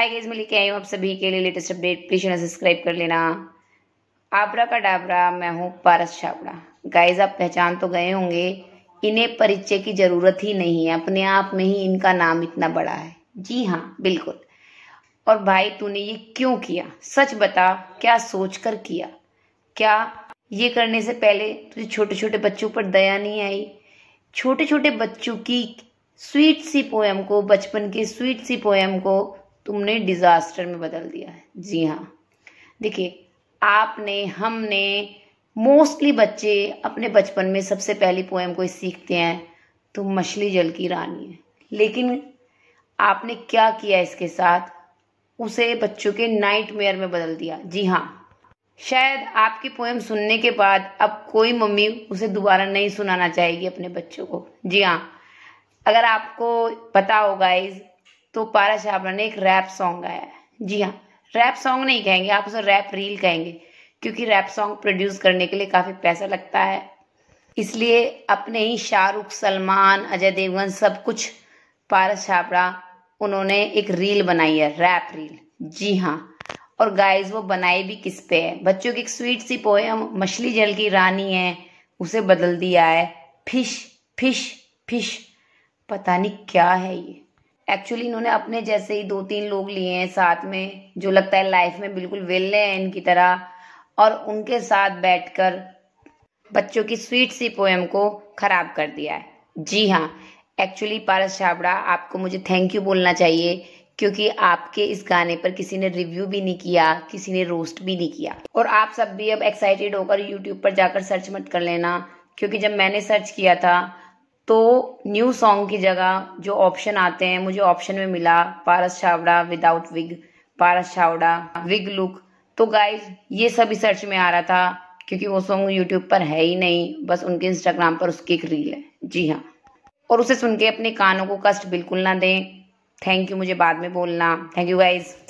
हाय gauge मैं लेके आई हूँ आप सभी के लिए लेटेस्ट अपडेट प्लीज ना सब्सक्राइब कर लेना आबरा का डाबरा मैं हूँ पारस छाबड़ा गाइज आप पहचान तो गए होंगे इन्हें परिचय की जरूरत ही नहीं है अपने आप में ही इनका नाम इतना बड़ा है जी हाँ बिल्कुल और भाई तूने ये क्यों किया सच बता क्या सोच कर किया क्या ये करने से पहले तुझे छोटे छोटे बच्चों पर दया नहीं आई छोटे छोटे बच्चों की स्वीट सी पोएम को बचपन की स्वीट सी पोएम को तुमने डिजास्टर में बदल दिया है जी हाँ देखिए आपने हमने मोस्टली बच्चे अपने बचपन में सबसे पहली पोएम कोई सीखते हैं तुम तो मछली जल की रानी है लेकिन आपने क्या किया इसके साथ उसे बच्चों के नाइट मेयर में बदल दिया जी हाँ शायद आपकी पोएम सुनने के बाद अब कोई मम्मी उसे दोबारा नहीं सुनाना चाहेगी अपने बच्चों को जी हाँ अगर आपको पता होगा इस तो पारा छाबड़ा ने एक रैप सॉन्ग गाया है जी हाँ रैप सॉन्ग नहीं कहेंगे आप उसे रैप रील कहेंगे क्योंकि रैप सॉन्ग प्रोड्यूस करने के लिए काफ़ी पैसा लगता है इसलिए अपने ही शाहरुख सलमान अजय देवगन सब कुछ पारस छापड़ा उन्होंने एक रील बनाई है रैप रील जी हाँ और गाइस वो बनाई भी किस पे है बच्चों की एक स्वीट सी पोएम मछली जल की रानी है उसे बदल दिया है फिश फिश फिश पता नहीं क्या है ये एक्चुअली इन्होंने अपने जैसे ही दो तीन लोग लिए हैं साथ में जो लगता है लाइफ में बिल्कुल वेल्ले हैं इनकी तरह और उनके साथ बैठकर बच्चों की स्वीट सी पोएम को खराब कर दिया है जी हाँ एक्चुअली पारस छाबड़ा आपको मुझे थैंक यू बोलना चाहिए क्योंकि आपके इस गाने पर किसी ने रिव्यू भी नहीं किया किसी ने रोस्ट भी नहीं किया और आप सब भी अब एक्साइटेड होकर यूट्यूब पर जाकर सर्च मत कर लेना क्योंकि जब मैंने सर्च किया था तो न्यू सॉन्ग की जगह जो ऑप्शन आते हैं मुझे ऑप्शन में मिला पारस छावड़ा विदाउट विग पारस छावड़ा विग लुक तो गाइज ये सभी सर्च में आ रहा था क्योंकि वो सॉन्ग यूट्यूब पर है ही नहीं बस उनके इंस्टाग्राम पर उसकी एक रील है जी हाँ और उसे सुन के अपने कानों को कष्ट बिल्कुल ना दें थैंक यू मुझे बाद में बोलना थैंक यू गाइज